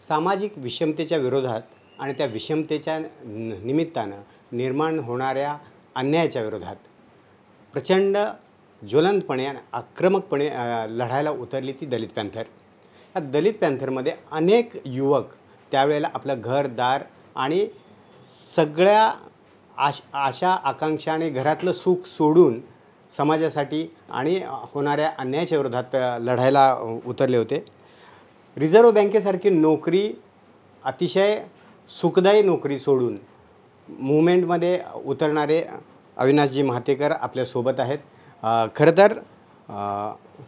सामाजिक विषमतेच्या विरोधात आणि त्या विषमतेच्या निमित्तानं निर्माण होणाऱ्या अन्यायाच्या विरोधात प्रचंड ज्वलंतपणे आणि आक्रमकपणे लढायला उतरली ती दलित पॅन्थर या दलित पॅन्थरमध्ये अनेक युवक त्यावेळेला आपलं घरदार आणि सगळ्या आश आशा आकांक्षा आणि घरातलं सुख सोडून समाजासाठी आणि होणाऱ्या अन्यायाच्या विरोधात लढायला उतरले होते रिझर्व्ह बँकेसारखी नोकरी अतिशय सुखदायी नोकरी सोडून मुवमेंटमध्ये उतरणारे अविनाशजी महातेकर आपल्यासोबत आहेत खरं तर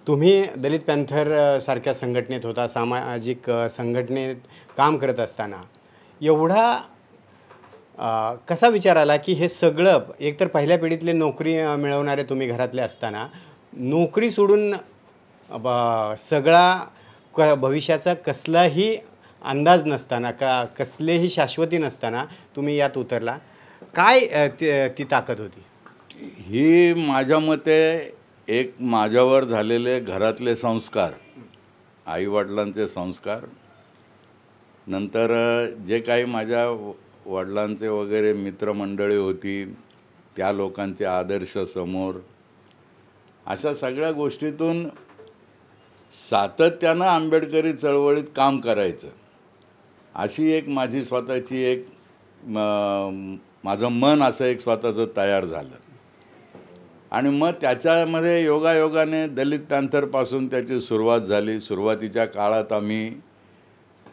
तुम्ही दलित पॅन्थरसारख्या संघटनेत होता सामाजिक संघटनेत काम करत असताना एवढा कसा विचार आला की हे सगळं एकतर पहिल्या पिढीतले नोकरी मिळवणारे तुम्ही घरातले असताना नोकरी सोडून सगळा क भविष्याचा कसलाही अंदाज नसताना का कसलेही शाश्वती नसताना तुम्ही यात उतरला काय ती ताकद होती ही माझ्या मते एक माझ्यावर झालेले घरातले संस्कार आईवडिलांचे संस्कार नंतर जे काही माझ्या वडिलांचे वगैरे मित्रमंडळी होती त्या लोकांचे आदर्श समोर अशा सगळ्या गोष्टीतून सातत्यानं आंबेडकरी चळवळीत काम करायचं अशी एक माझी स्वतःची एक म माझं मन असं एक स्वतःचं तयार झालं आणि मग त्याच्यामध्ये योगायोगाने दलित पॅन्थरपासून त्याची सुरुवात झाली सुरुवातीच्या काळात आम्ही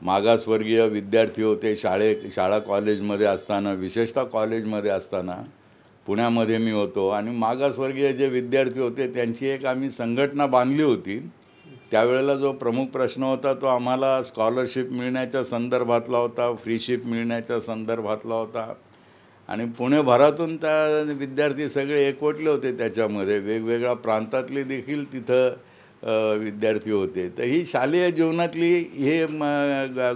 मागासवर्गीय विद्यार्थी होते शाळे शाळा कॉलेजमध्ये असताना विशेषतः कॉलेजमध्ये असताना पुण्यामध्ये मी होतो आणि मागासवर्गीय जे विद्यार्थी होते त्यांची एक आम्ही संघटना बांधली होती त्यावेळेला जो प्रमुख प्रश्न होता तो आम्हाला स्कॉलरशिप मिळण्याच्या संदर्भातला होता फ्रीशिप मिळण्याच्या संदर्भातला होता आणि पुणेभरातून त्या विद्यार्थी सगळे एकवटले होते त्याच्यामध्ये वेगवेगळ्या प्रांतातले देखील तिथं विद्यार्थी होते तर ही शालेय जीवनातली हे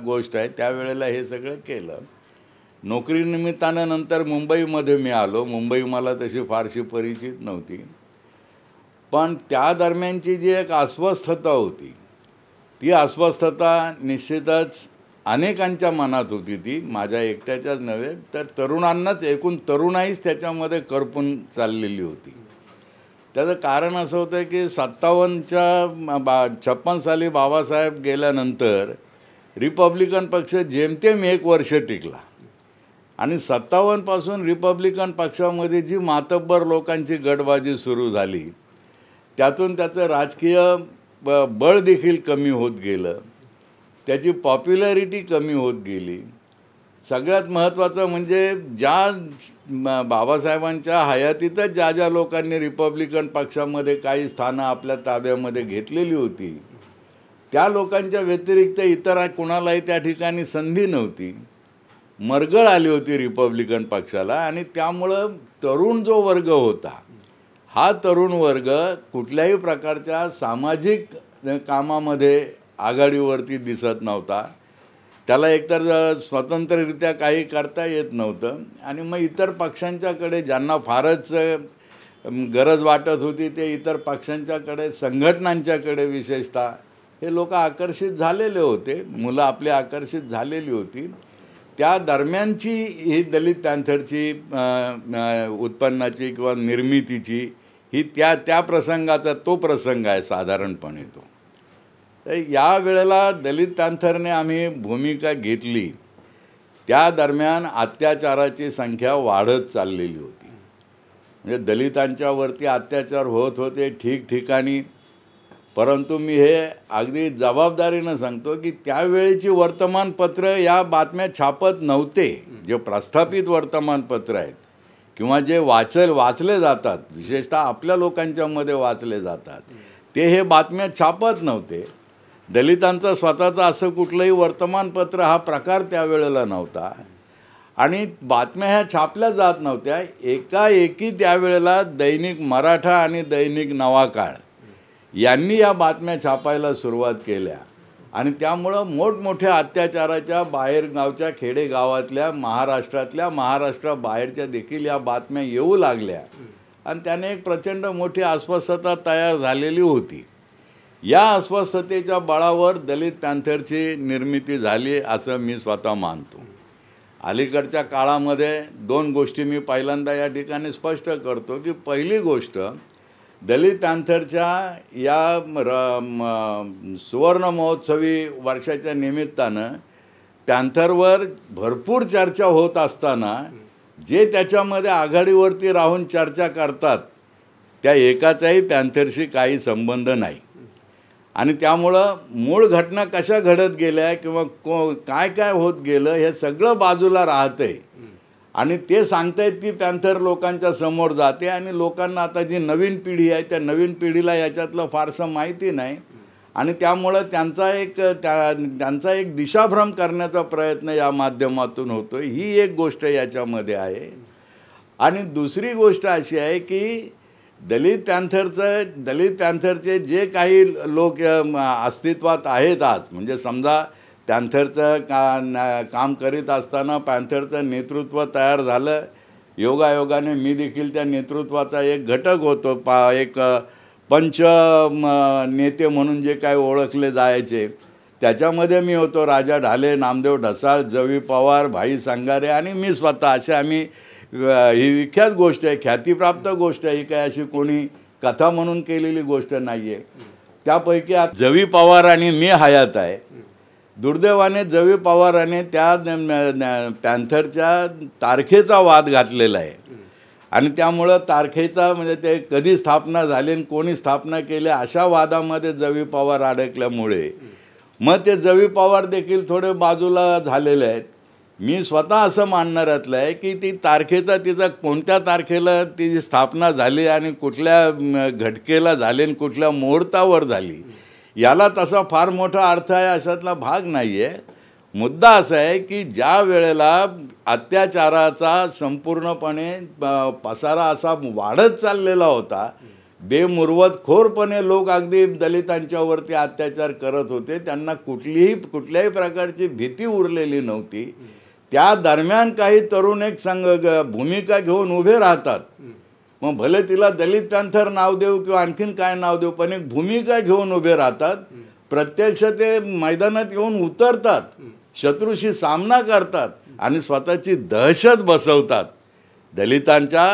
गोष्ट आहे त्यावेळेला हे सगळं केलं नोकरीनिमित्तानं नंतर मुंबईमध्ये मी आलो मुंबई मला तशी फारशी परिचित नव्हती पण त्या दरम्यानची जी एक अस्वस्थता होती ती अस्वस्थता निश्चितच अनेकांच्या मनात होती ती माझ्या एकट्याच्याच नव्हे तर तरुणांनाच एकूण तरुणाईच त्याच्यामध्ये करपून चाललेली होती त्याचं कारण असं होतं की सत्तावन्नच्या बा छप्पन साली बाबासाहेब गेल्यानंतर रिपब्लिकन पक्ष जेमतेम एक वर्ष टिकला आणि सत्तावन्नपासून रिपब्लिकन पक्षामध्ये जी मातब्बर लोकांची गटबाजी सुरू झाली त्यातून त्याचं राजकीय ब बळ देखील कमी होत गेलं त्याची पॉप्युलॅरिटी कमी होत गेली सगळ्यात महत्त्वाचं म्हणजे ज्या बाबासाहेबांच्या हयातीतच ज्या ज्या लोकांनी रिपब्लिकन पक्षामध्ये काही स्थानं आपल्या ताब्यामध्ये घेतलेली होती त्या लोकांच्या व्यतिरिक्त इतर कुणालाही त्या ठिकाणी संधी नव्हती मरगळ आली होती रिपब्लिकन पक्षाला आणि त्यामुळं तरुण जो वर्ग होता हा तरुण वर्ग कुठल्याही प्रकारच्या सामाजिक कामामध्ये आघाडीवरती दिसत नव्हता त्याला एकतर स्वतंत्ररित्या काही करता येत नव्हतं आणि मग इतर पक्षांच्याकडे ज्यांना फारच गरज वाटत होती ते इतर पक्षांच्याकडे संघटनांच्याकडे विशेषतः हे लोक आकर्षित झालेले होते मुलं आपली आकर्षित झालेली होती त्या दरम्यानची ही दलित पॅन्थरची उत्पन्नाची किंवा निर्मितीची ही त्या त्या प्रसंगाचा तो प्रसंग आहे साधारणपणे तो तर या वेळेला दलित पॅन्थरने आम्ही भूमिका घेतली त्या दरम्यान अत्याचाराची संख्या वाढत चाललेली होती म्हणजे दलितांच्यावरती अत्याचार होत होते ठिकठिकाणी परंतु मी हे अगदी जबाबदारीनं सांगतो की त्यावेळेची वर्तमानपत्र या बातम्या छापत नव्हते जे प्रस्थापित वर्तमानपत्र आहेत किंवा जे वाचल वाचले जातात विशेषतः आपल्या लोकांच्यामध्ये वाचले जातात ते हे बातम्या छापत नव्हते दलितांचा स्वतःचा असं कुठलंही वर्तमानपत्र हा प्रकार त्यावेळेला नव्हता आणि बातम्या ह्या छापल्या जात नव्हत्या एकाएकी त्यावेळेला दैनिक मराठा आणि दैनिक नवाकाळ यांनी या बातम्या छापायला सुरुवात केल्या आणि त्यामुळं मोठमोठ्या अत्याचाराच्या बाहेरगावच्या खेडेगावातल्या महाराष्ट्रातल्या महाराष्ट्राबाहेरच्या देखील या बातम्या येऊ लागल्या आणि त्याने एक प्रचंड मोठी अस्वस्थता तयार झालेली होती या अस्वस्थतेच्या बळावर दलित पॅन्थरची निर्मिती झाली असं मी स्वतः मानतो अलीकडच्या काळामध्ये दोन गोष्टी मी पहिल्यांदा या ठिकाणी स्पष्ट करतो की पहिली गोष्ट दलित आंथरच्या या र सुवर्ण महोत्सवी वर्षाच्या निमित्तानं पॅन्थरवर भरपूर चर्चा होत असताना जे त्याच्यामध्ये आघाडीवरती राहून चर्चा करतात त्या एकाचाही पॅन्थरशी काही संबंध नाही आणि त्यामुळं मूळ घटना कशा घडत गेल्या किंवा को काय काय होत गेलं हे सगळं बाजूला राहतं आहे आणि ते सांगतायत की पॅन्थर लोकांच्या समोर जाते आणि लोकांना आता जी नवीन पिढी आहे त्या नवीन पिढीला याच्यातलं फारसं माहिती नाही आणि त्यामुळं त्यांचा एक त्या त्यांचा एक दिशाभ्रम करण्याचा प्रयत्न या माध्यमातून होतो ही एक गोष्ट याच्यामध्ये आहे आणि दुसरी गोष्ट अशी आहे की दलित पॅन्थरचं दलित पॅन्थरचे जे काही लोक अस्तित्वात आहेत आज म्हणजे समजा पॅन्थरचं का काम करीत असताना पॅन्थरचं नेतृत्व तयार झालं योगायोगाने मी देखील त्या नेतृत्वाचा एक घटक होतो पा एक पंच नेते म्हणून जे काय ओळखले जायचे त्याच्यामध्ये मी होतो राजा ढाले नामदेव ढसाळ जवी पवार भाई सांगारे आणि मी स्वतः असे आम्ही ही विख्यात गोष्ट आहे ख्यातीप्राप्त गोष्ट आहे ही काय अशी कोणी कथा म्हणून केलेली गोष्ट नाही आहे त्यापैकी जवी पवार आणि मी हयात आहे दुर्दैवाने जवी पवाराने त्या पॅन्थरच्या तारखेचा वाद घातलेला आहे आणि त्यामुळं तारखेचा म्हणजे ते कधी स्थापना झाली आणि कोणी स्थापना केली अशा वादामध्ये जवी पवार अडकल्यामुळे मग ते जवी पवार देखील थोडे बाजूला झालेले आहेत मी स्वतः असं मानणाऱ्यातलं आहे की ती तारखेचा तिचा कोणत्या तारखेला तिची स्थापना झाली आणि कुठल्या घटकेला झाली आणि कुठल्या मुहूर्तावर झाली याला तसा फार मोठा अर्थ आहे अशातला भाग नाही आहे मुद्दा असा आहे की ज्या वेळेला अत्याचाराचा संपूर्णपणे पसारा असा वाढत चाललेला होता खोरपणे लोक अगदी दलितांच्यावरती अत्याचार करत होते त्यांना कुठलीही कुठल्याही प्रकारची भीती उरलेली नव्हती त्या दरम्यान काही तरुण एक संघ भूमिका घेऊन उभे राहतात मग भले तिला दलित पॅन्थर नाव देऊ किंवा आणखीन काय नाव देऊ पण एक भूमिका घेऊन उभे राहतात प्रत्यक्ष ते मैदानात येऊन उतरतात शत्रूशी सामना करतात आणि स्वतःची दहशत बसवतात दलितांच्या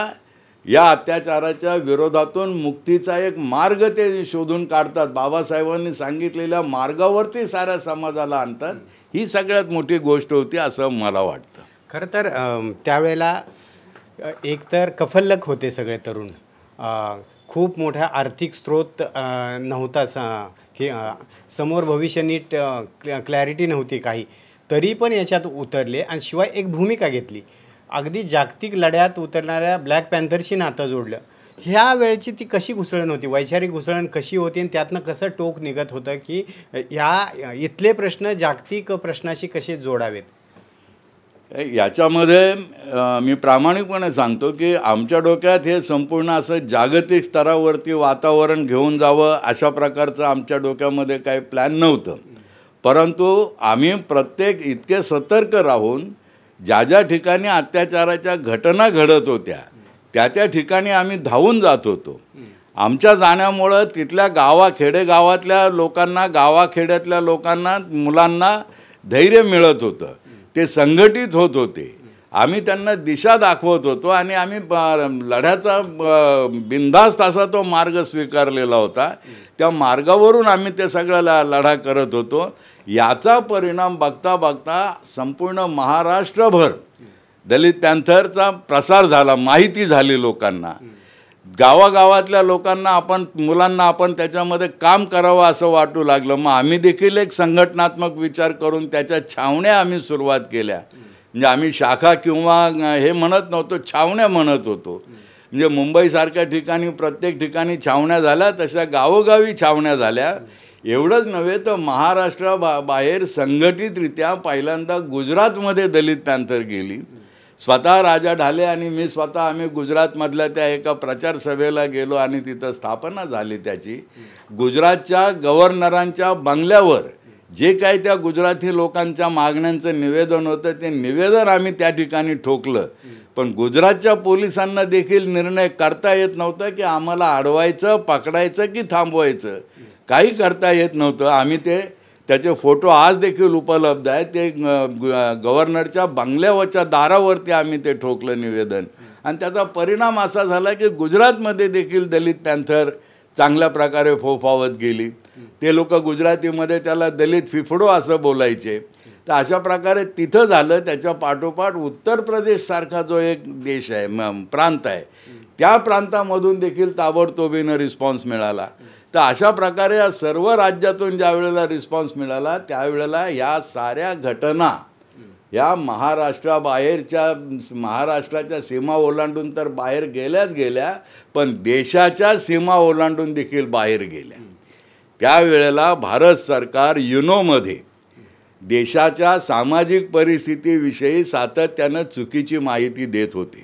या अत्याचाराच्या विरोधातून मुक्तीचा एक मार्ग ते शोधून काढतात बाबासाहेबांनी सांगितलेल्या मार्गावरती साऱ्या समाजाला आणतात ही सगळ्यात मोठी गोष्ट होती असं मला वाटतं खरं तर त्यावेळेला एकतर कफल्लक होते सगळे तरुण खूप मोठा आर्थिक स्रोत नव्हता स की समोर भविष्य नीट क्लॅरिटी नव्हती काही तरी पण याच्यात उतरले आणि शिवाय एक भूमिका घेतली अगदी जागतिक लढ्यात उतरणाऱ्या ब्लॅक पॅन्थरशी नातं जोडलं ह्या वेळची ती कशी घुसळण होती वैचारिक घुसळण कशी होती आणि त्यातनं कसं टोक निघत होतं की या इथले प्रश्न जागतिक प्रश्नाशी कसे जोडावेत याच्यामध्ये मी प्रामाणिकपणे सांगतो की आमच्या डोक्यात हे संपूर्ण असं जागतिक स्तरावरती वातावरण घेऊन जावं अशा प्रकारचं आमच्या डोक्यामध्ये काही प्लॅन नव्हतं परंतु आम्ही प्रत्येक इतके सतर्क राहून ज्या ज्या ठिकाणी अत्याचाराच्या घटना घडत होत्या त्या त्या ठिकाणी आम्ही धावून जात होतो आमच्या जाण्यामुळं तिथल्या गावा खेडेगावातल्या लोकांना गावाखेड्यातल्या लोकांना मुलांना धैर्य मिळत होतं ते संघटित होत होते आम्ही त्यांना दिशा दाखवत होतो आणि आम्ही लढ्याचा बिनधास्त असा तो मार्ग स्वीकारलेला होता त्या मार्गावरून आम्ही ते सगळ्याला लढा करत होतो याचा परिणाम बघता बघता संपूर्ण महाराष्ट्रभर दलित पॅन्थरचा प्रसार झाला माहिती झाली लोकांना गावागावातल्या लोकांना आपण मुलांना आपण त्याच्यामध्ये काम करावं असं वाटू लागलं मग आम्ही देखील एक संघटनात्मक विचार करून त्याच्या छावण्या आम्ही सुरुवात केल्या म्हणजे आम्ही शाखा किंवा हे म्हणत नव्हतो छावण्या म्हणत होतो म्हणजे मुंबईसारख्या ठिकाणी प्रत्येक ठिकाणी छावण्या झाल्या तशा गावोगावी छावण्या झाल्या एवढंच नव्हे तर महाराष्ट्रा बाहेर संघटितरित्या पहिल्यांदा गुजरातमध्ये दलित पॅन्थर गेली स्वतः राजा ढाले आणि मी स्वतः आम्ही गुजरातमधल्या त्या एका प्रचार सभेला गेलो आणि तिथं स्थापना झाली त्याची गुजरातच्या गव्हर्नरांच्या बंगल्यावर जे काही त्या गुजराती लोकांच्या मागण्यांचं निवेदन होतं ते निवेदन आम्ही त्या ठिकाणी ठोकलं पण गुजरातच्या पोलिसांना देखील निर्णय करता येत नव्हता की आम्हाला अडवायचं पकडायचं की थांबवायचं काही करता येत नव्हतं आम्ही ते त्याचे फोटो आज देखील उपलब्ध आहेत ते गव्हर्नरच्या बांगल्यावरच्या दारावरती आम्ही ते ठोकलं निवेदन आणि त्याचा परिणाम असा झाला की गुजरातमध्ये देखील दलित पॅन्थर चांगल्या प्रकारे फोफावत गेली ते लोक गुजरातीमध्ये त्याला दलित फिफडो असं बोलायचे तर अशा प्रकारे तिथं झालं त्याच्या पाठोपाठ उत्तर प्रदेशसारखा जो एक देश आहे प्रांत आहे त्या प्रांतामधून देखील ताबडतोबीनं रिस्पॉन्स मिळाला तर अशा प्रकारे या सर्व राज्यातून ज्या वेळेला रिस्पॉन्स मिळाला त्यावेळेला या साऱ्या घटना या महाराष्ट्राबाहेरच्या महाराष्ट्राच्या सीमा ओलांडून तर बाहेर गेल्याच गेल्या पण देशाच्या सीमा ओलांडून देखील बाहेर गेल्या त्यावेळेला भारत सरकार युनोमध्ये देशाच्या सामाजिक परिस्थितीविषयी सातत्यानं चुकीची माहिती देत होती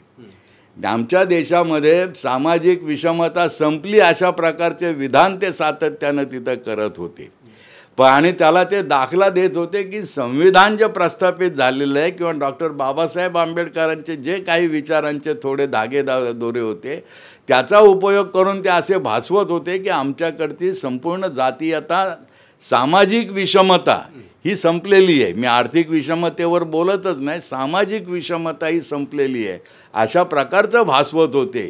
आमच्या देशामध्ये सामाजिक विषमता संपली अशा प्रकारचे विधान ते सातत्यानं तिथं करत होते पण आणि त्याला ते दाखला देत होते की संविधान जे प्रस्थापित झालेलं आहे किंवा डॉक्टर बाबासाहेब आंबेडकरांचे जे काही विचारांचे थोडे धागे दा दोरे होते त्याचा उपयोग करून ते असे भासवत होते की आमच्याकडची संपूर्ण जातीयता सामाजिक विषमता ही संपलेली आहे मी आर्थिक विषमतेवर बोलतच नाही सामाजिक विषमता ही संपलेली आहे अशा प्रकारचं भासवत होते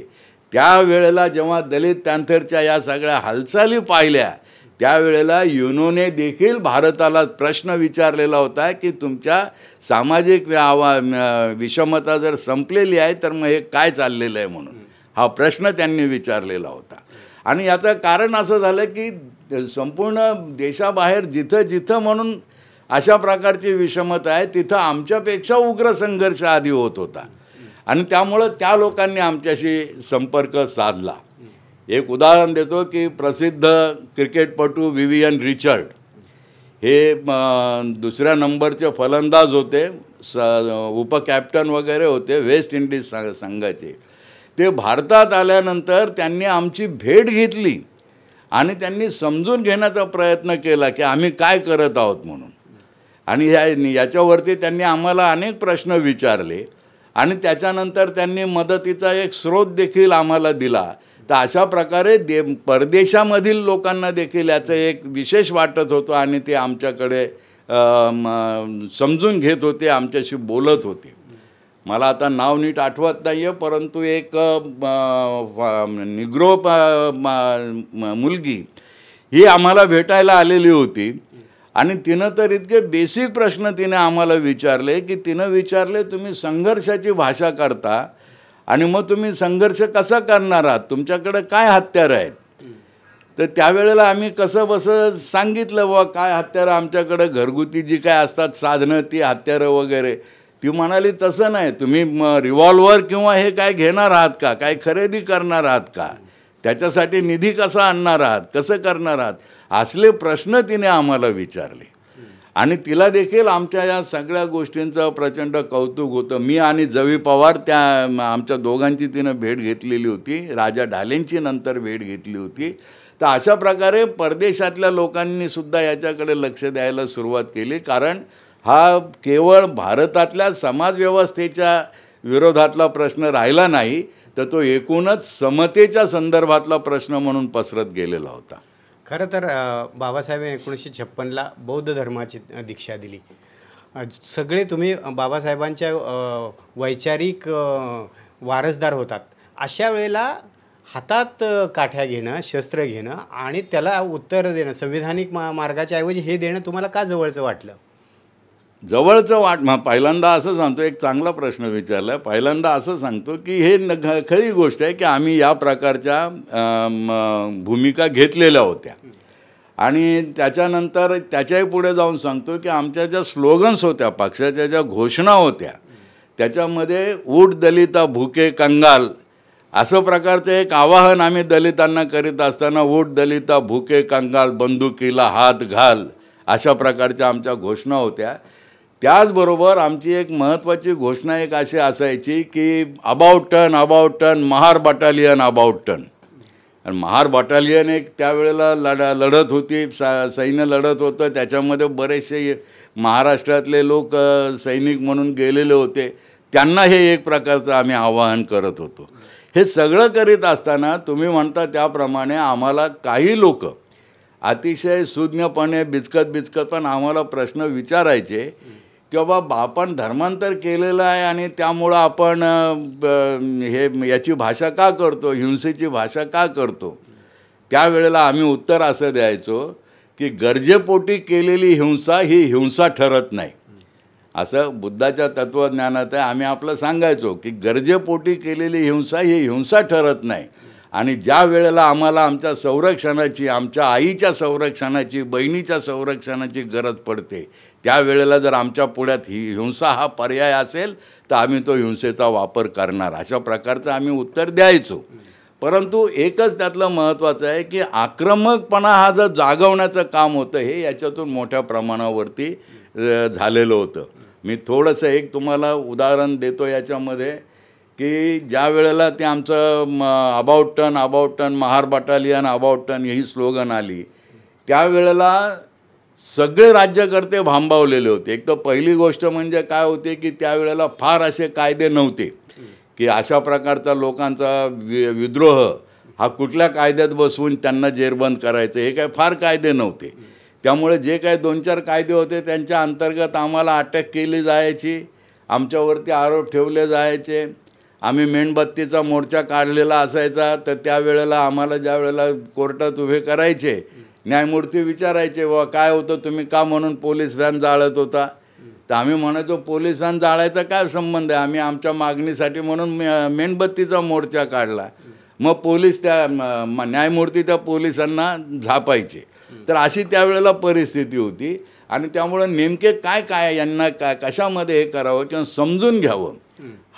त्यावेळेला जेव्हा दलित पॅन्थरच्या या सगळ्या हालचाली पाहिल्या त्यावेळेला युनोने देखील भारताला प्रश्न विचारलेला होता की तुमच्या सामाजिक आवा विषमता जर संपलेली आहे तर मग हे काय चाललेलं आहे म्हणून हा प्रश्न त्यांनी विचारलेला होता आणि याचं कारण असं झालं की संपूर्ण देशाबाहेर जिथं जिथं म्हणून अशा प्रकारची विषमता आहे तिथं आमच्यापेक्षा उग्र संघर्ष आधी होत होता आणि त्यामुळं त्या लोकांनी आमच्याशी संपर्क साधला एक उदाहरण देतो की प्रसिद्ध क्रिकेटपटू विवियन रिचर्ड हे दुसऱ्या नंबरचे फलंदाज होते स उपकॅप्टन वगैरे होते वेस्ट इंडिज संघाचे ते भारतात आल्यानंतर त्यांनी आमची भेट घेतली आणि त्यांनी समजून घेण्याचा प्रयत्न केला की आम्ही काय करत आहोत म्हणून आणि ह्या याच्यावरती त्यांनी आम्हाला अनेक प्रश्न विचारले आणि त्याच्यानंतर त्यांनी मदतीचा एक स्रोत देखील आम्हाला दिला तर अशा प्रकारे दे परदेशामधील लोकांना देखील याचं एक विशेष वाटत होतं आणि ते आमच्याकडे समजून घेत होते आमच्याशी बोलत होते मला आता नाव नीट आठवत नाही आहे परंतु एक निग्रो मुलगी ही आम्हाला भेटायला आलेली होती आणि तिनं तर इतके बेसिक प्रश्न तिने आम्हाला विचारले की तिनं विचारले तुम्ही संघर्षाची भाषा करता आणि मग तुम्ही संघर्ष कसा करणार आहात तुमच्याकडे काय हत्यारं आहेत तर त्यावेळेला आम्ही कसं बसं सांगितलं बा काय हत्यारं आमच्याकडे घरगुती जी काय असतात साधनं ती हत्यारं वगैरे ती म्हणाली तसं नाही तुम्ही म रिव्हॉल्वर किंवा हे काय घेणार आहात का काय खरेदी करणार आहात का त्याच्यासाठी निधी कसा आणणार आहात कसं करणार आहात असले प्रश्न तिने आम्हाला विचारले आणि तिला देखील आमच्या या सगळ्या गोष्टींचं प्रचंड कौतुक होतं मी आणि जवी पवार त्या आमच्या दोघांची तिनं भेट घेतलेली होती राजा ढालेंची नंतर भेट घेतली होती तर अशा प्रकारे परदेशातल्या लोकांनी सुद्धा याच्याकडे लक्ष द्यायला सुरुवात केली कारण हा केवळ भारतातल्या समाजव्यवस्थेच्या विरोधातला प्रश्न राहिला नाही तर तो एकूणच समतेच्या संदर्भातला प्रश्न म्हणून पसरत गेलेला होता खरं तर बाबासाहेबांनी एकोणीसशे छप्पनला बौद्ध धर्माची दीक्षा दिली सगळे तुम्ही बाबासाहेबांच्या वैचारिक वारसदार होतात अशा वेळेला हातात काठ्या घेणं शस्त्र घेणं आणि त्याला उत्तर देणं संविधानिक मा मार्गाच्या ऐवजी हे देणं तुम्हाला का जवळचं वाटलं जवळचं वाट पहिल्यांदा असं सांगतो एक चांगला प्रश्न विचारला पहिल्यांदा असं सांगतो की हे न खरी गोष्ट आहे की आम्ही या प्रकारच्या भूमिका घेतलेल्या होत्या आणि त्याच्यानंतर त्याच्याही पुढे जाऊन सांगतो की आमच्या ज्या स्लोगन्स होत्या पक्षाच्या ज्या घोषणा होत्या त्याच्यामध्ये ऊट दलिता भुके कंगाल असं प्रकारचं एक आवाहन आम्ही दलितांना करीत असताना ऊट दलिता भुके कंगाल बंदुकीला हात घाल अशा प्रकारच्या आमच्या घोषणा होत्या त्याचबरोबर आमची एक महत्त्वाची घोषणा एक अशी असायची की about turn about turn Mahar battalion about turn आणि महार बटालियन एक त्यावेळेला लढा लढत होती सा सैन्य लढत होतं त्याच्यामध्ये बरेचसे महाराष्ट्रातले लोक सैनिक म्हणून गेलेले होते त्यांना हे एक प्रकारचं आम्ही आवाहन करत होतो हे सगळं करीत असताना तुम्ही म्हणता त्याप्रमाणे आम्हाला काही लोक अतिशय सुज्ञपणे बिचकत बिचकत पण आम्हाला प्रश्न विचारायचे की बाबा आपण धर्मांतर केलेलं आहे आणि त्यामुळं आपण हे याची भाषा का करतो हिंसेची भाषा का करतो त्यावेळेला आम्ही उत्तर असं द्यायचो की गरजेपोटी केलेली हिंसा ही हिंसा ठरत नाही असं बुद्धाच्या तत्त्वज्ञानात आहे आम्ही आपलं सांगायचो की गरजेपोटी केलेली हिंसा ही हिंसा ठरत नाही आणि ज्या वेळेला आम्हाला आमच्या संरक्षणाची आमच्या आईच्या संरक्षणाची बहिणीच्या संरक्षणाची गरज पडते त्यावेळेला जर आमच्या पुढ्यात हि हिंसा हा पर्याय असेल तर आम्ही तो हिंसेचा वापर करणार अशा प्रकारचं आम्ही उत्तर द्यायचो परंतु एकच त्यातलं महत्त्वाचं आहे की आक्रमकपणा हा जर जागवण्याचं काम होतं हे याच्यातून मोठ्या प्रमाणावरती झालेलं होतं मी थोडंसं एक तुम्हाला उदाहरण देतो याच्यामध्ये की ज्या वेळेला ते आमचं म about turn about turn Mahar battalion about turn ही स्लोगन आली त्यावेळेला सगळे राज्यकर्ते भांबावलेले होते एक तर पहिली गोष्ट म्हणजे काय होते की त्यावेळेला फार असे कायदे नव्हते की अशा प्रकारचा लोकांचा विद्रोह हा कुठल्या कायद्यात बसवून त्यांना जेरबंद करायचं हे काय फार कायदे नव्हते त्यामुळे जे काय दोन चार कायदे होते त्यांच्या अंतर्गत आम्हाला अटक केली जायची आमच्यावरती आरोप ठेवले जायचे आम्ही मेणबत्तीचा मोर्चा काढलेला असायचा तर त्यावेळेला आम्हाला ज्या वेळेला कोर्टात उभे करायचे न्यायमूर्ती विचारायचे व काय होतं तुम्ही का म्हणून पोलीस व्हॅन जाळत होता तर आम्ही म्हणायचो पोलीस व्हॅन जाळायचा काय संबंध आहे आम्ही आमच्या मागणीसाठी म्हणून मेणबत्तीचा मोर्चा काढला मग पोलीस त्या न्यायमूर्ती त्या पोलिसांना झापायचे तर अशी त्यावेळेला परिस्थिती होती आणि त्यामुळं नेमके काय काय यांना काय कशामध्ये हे करावं किंवा समजून घ्यावं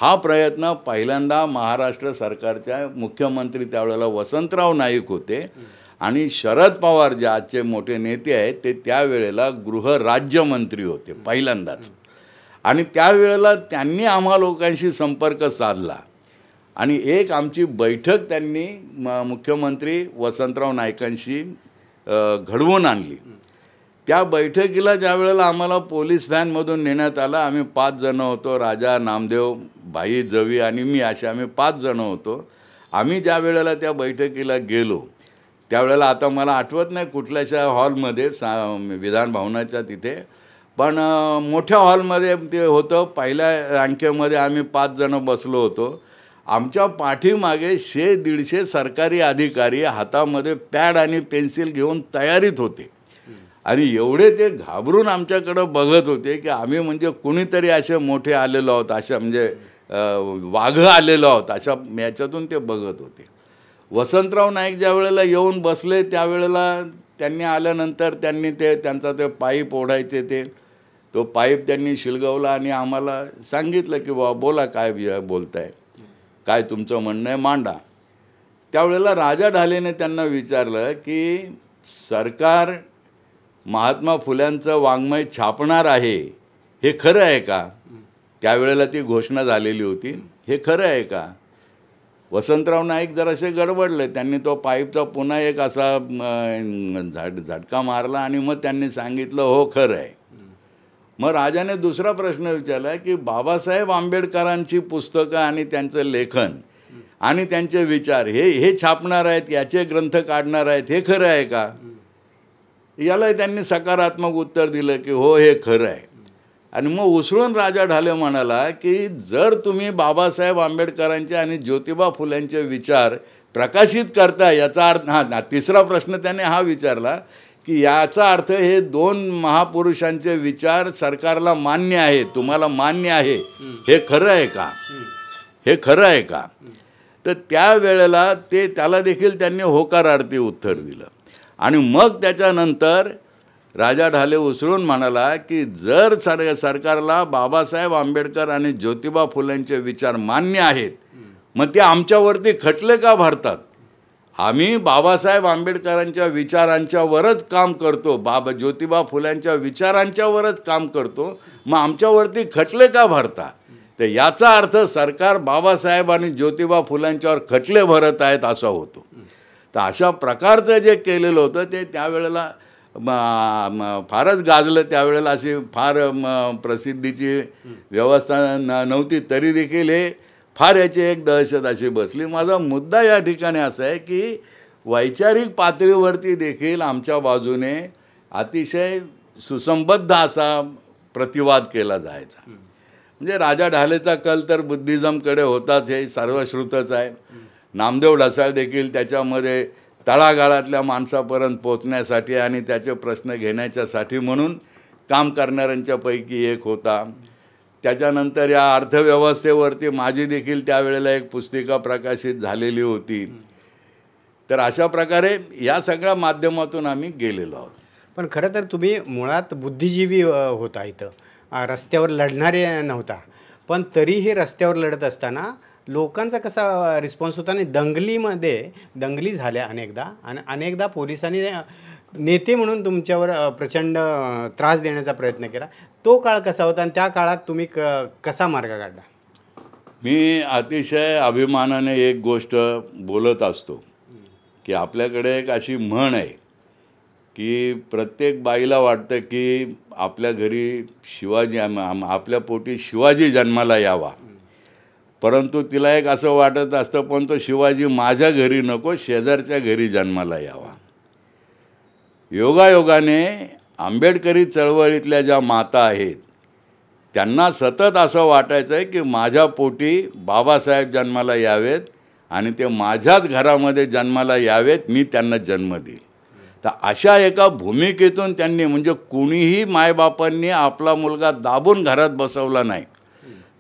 हा प्रयत्न पहिल्यांदा महाराष्ट्र सरकारच्या मुख्यमंत्री त्यावेळेला वसंतराव नाईक होते आणि शरद पवार जे आजचे मोठे नेते आहेत ते त्यावेळेला गृहराज्यमंत्री होते पहिल्यांदाच आणि त्यावेळेला त्यांनी आम्हा लोकांशी संपर्क साधला आणि एक आमची बैठक त्यांनी म मुख्यमंत्री वसंतराव नाईकांशी घडवून आणली त्या बैठकीला ज्या वेळेला आम्हाला पोलीस व्हॅनमधून नेण्यात आलं आम्ही पाच जणं होतो राजा नामदेव भाई जवी आणि मी असे आम्ही पाच जणं होतो आम्ही ज्या वेळेला त्या बैठकीला गेलो त्यावेळेला आता मला आठवत नाही कुठल्याशा हॉलमध्ये सा विधान भवनाच्या तिथे पण मोठ्या हॉलमध्ये ते होतं पहिल्या रँकेमध्ये आम्ही पाच जणं बसलो होतो आमच्या पाठीमागे शे दीडशे सरकारी अधिकारी हातामध्ये पॅड आणि पेन्सिल घेऊन तयारीत होते आणि एवढे ते घाबरून आमच्याकडं बघत होते की आम्ही म्हणजे कुणीतरी असे मोठे आलेलो आहोत अशा म्हणजे वाघ आलेलो आहोत अशा याच्यातून ते बघत होते वसंतराव नाईक ज्या वेळेला येऊन बसले त्यावेळेला त्यांनी आल्यानंतर त्यांनी ते त्यांचा ते पाईप ओढायचे ते तो पाईप त्यांनी शिलगवला आणि आम्हाला सांगितलं की बाबा बोला काय बोलताय काय तुमचं म्हणणं आहे मांडा त्यावेळेला राजा ढालेने त्यांना विचारलं की सरकार महात्मा फुल्यांचं वाङ्मय छापणार आहे हे खरं आहे का त्यावेळेला ती घोषणा झालेली होती हे खरं आहे का वसंतराव नाईक असे गडबडले त्यांनी तो पाईपचा पुन्हा एक असा झाड झटका मारला आणि मग त्यांनी सांगितलं हो खरं आहे मग राजाने दुसरा प्रश्न विचारला की बाबासाहेब आंबेडकरांची पुस्तकं आणि त्यांचं लेखन आणि त्यांचे विचार हे हे छापणार आहेत याचे ग्रंथ काढणार आहेत हे खरं आहे का याला त्यांनी सकारात्मक उत्तर दिलं की हो हे खरं आहे आणि मग उसळून राजा ढाले म्हणाला की जर तुम्ही बाबासाहेब आंबेडकरांचे आणि ज्योतिबा फुल्यांचे विचार प्रकाशित करता याचा अर्थ हा तिसरा प्रश्न त्याने हा विचारला की याचा अर्थ हे दोन महापुरुषांचे विचार सरकारला मान्य आहे तुम्हाला मान्य आहे हे खरं आहे का हे खरं आहे का तर त्यावेळेला ते त्याला देखील त्यांनी होकार आरती उत्तर दिलं आणि मग त्याच्यानंतर राजा ढाले उसळून म्हणाला की जर सर सरकारला बाबासाहेब आंबेडकर आणि ज्योतिबा फुलेंचे विचार मान्य आहेत मग ते आमच्यावरती खटले का भरतात आम्ही बाबासाहेब आंबेडकरांच्या विचारांच्यावरच काम करतो बाबा ज्योतिबा फुल्यांच्या विचारांच्यावरच काम करतो मग आमच्यावरती खटले का भरता तर याचा अर्थ सरकार बाबासाहेब आणि ज्योतिबा फुल्यांच्यावर खटले भरत आहेत असा होतो तर अशा प्रकारचं जे केलेलं होतं ते त्यावेळेला फारच गाजलं त्यावेळेला अशी फार प्रसिद्धीची व्यवस्था न नव्हती तरी देखील हे फार याची एक दहशत अशी बसली माझा मुद्दा या ठिकाणी असा आहे की वैचारिक पातळीवरती देखील आमच्या बाजूने अतिशय सुसंबद्ध असा प्रतिवाद केला जायचा म्हणजे राजा ढालेचा कल तर बुद्धिझमकडे होताच हे सर्वश्रुतच आहे नामदेव ढसाळ देखील त्याच्यामध्ये तळागाळातल्या माणसापर्यंत पोचण्यासाठी आणि त्याचे प्रश्न घेण्याच्यासाठी म्हणून काम करणाऱ्यांच्यापैकी एक होता त्याच्यानंतर या अर्थव्यवस्थेवरती माझी देखील त्यावेळेला एक पुस्तिका प्रकाशित झालेली होती तर अशा प्रकारे या सगळ्या माध्यमातून आम्ही गेलेलो आहोत पण खरं तर तुम्ही मुळात बुद्धिजीवी होता इथं रस्त्यावर लढणारे नव्हता पण तरीही रस्त्यावर लढत असताना लोकांचा कसा रिस्पॉन्स होता आणि दंगलीमध्ये दंगली झाल्या अनेकदा आणि अनेकदा पोलिसांनी नेते म्हणून तुमच्यावर प्रचंड त्रास देण्याचा प्रयत्न केला तो काळ कसा होता आणि त्या काळात तुम्ही क कसा मार्ग काढला मी अतिशय अभिमानाने एक गोष्ट बोलत असतो की आपल्याकडे एक अशी म्हण आहे की प्रत्येक बाईला वाटतं की आपल्या घरी शिवाजी आपल्या पोटी शिवाजी जन्माला यावा परंतु तिला एक असं वाटत असतं पण तो शिवाजी माझ्या घरी नको शेजारच्या घरी जन्माला यावा योगायोगाने आंबेडकरी चळवळीतल्या ज्या माता आहेत त्यांना सतत असं वाटायचं आहे की माझ्या पोटी बाबासाहेब जन्माला यावेत आणि ते माझ्याच घरामध्ये जन्माला यावेत मी त्यांना जन्म देईल तर अशा एका भूमिकेतून त्यांनी म्हणजे कोणीही मायबापांनी आपला मुलगा दाबून घरात बसवला नाही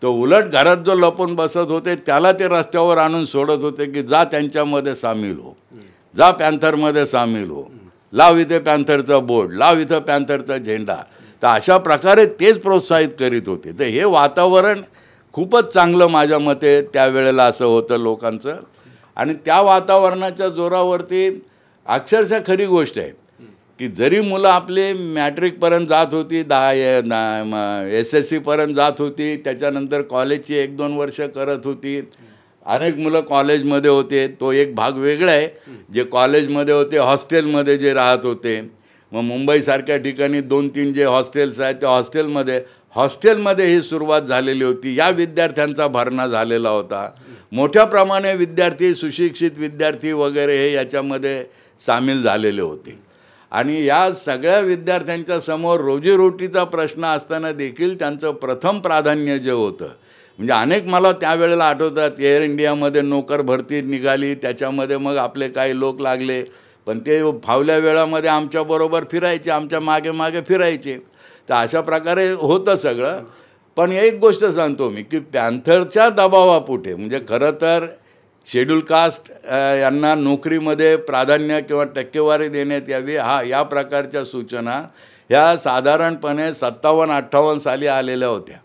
तो उलट घरात जो लपून बसत होते त्याला ते रस्त्यावर आणून सोडत होते की जा त्यांच्यामध्ये सामील हो जा पॅन्थरमध्ये सामील हो लाव इथे पॅन्थरचा बोर्ड लाव इथं पॅन्थरचा झेंडा तर अशा प्रकारे तेच प्रोत्साहित करीत होते तर हे वातावरण खूपच चांगलं माझ्या मते त्यावेळेला असं होतं लोकांचं आणि त्या वातावरणाच्या जोरावरती अक्षरशः खरी गोष्ट आहे की जरी मुलं आपले मॅट्रिकपर्यंत जात होती दहा एस एस सीपर्यंत जात होती त्याच्यानंतर कॉलेजची एक दोन वर्ष करत होती अनेक मुलं कॉलेजमध्ये होते तो एक भाग वेगळा आहे जे कॉलेजमध्ये होते हॉस्टेलमध्ये जे राहत होते मग मुंबईसारख्या ठिकाणी दोन तीन जे हॉस्टेल्स आहेत त्या हॉस्टेलमध्ये हॉस्टेलमध्ये ही सुरुवात झालेली होती या विद्यार्थ्यांचा भरणा झालेला होता मोठ्या प्रमाणे विद्यार्थी सुशिक्षित विद्यार्थी वगैरे हे याच्यामध्ये सामील झालेले होते आणि या सगळ्या विद्यार्थ्यांच्या समोर रोजीरोटीचा प्रश्न असताना देखील त्यांचं प्रथम प्राधान्य जे होतं म्हणजे अनेक मला त्यावेळेला आठवतात एअर इंडियामध्ये नोकर भरती निघाली त्याच्यामध्ये मग आपले काही लोक लागले पण ते फावल्या वेळामध्ये आमच्याबरोबर फिरायचे आमच्या मागे मागे फिरायचे तर अशा प्रकारे होतं सगळं पण एक गोष्ट सांगतो मी की पॅन्थरच्या दबावापुठे म्हणजे खरं तर शेड्यूल कास्ट यांना नोकरीमध्ये प्राधान्य किंवा टक्केवारी देण्यात यावी हा या प्रकारच्या सूचना ह्या साधारणपणे सत्तावन्न अठ्ठावन्न साली आलेल्या होत्या